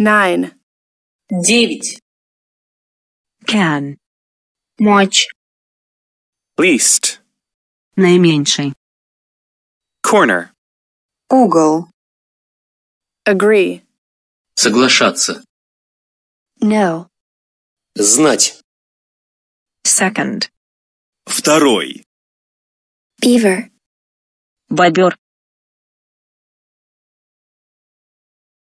Nine. Девять. Can. Мочь. Least. Наименьший. Corner. Угол. Agree. Соглашаться. No. Знать. Second. Второй. Beaver. Бобер.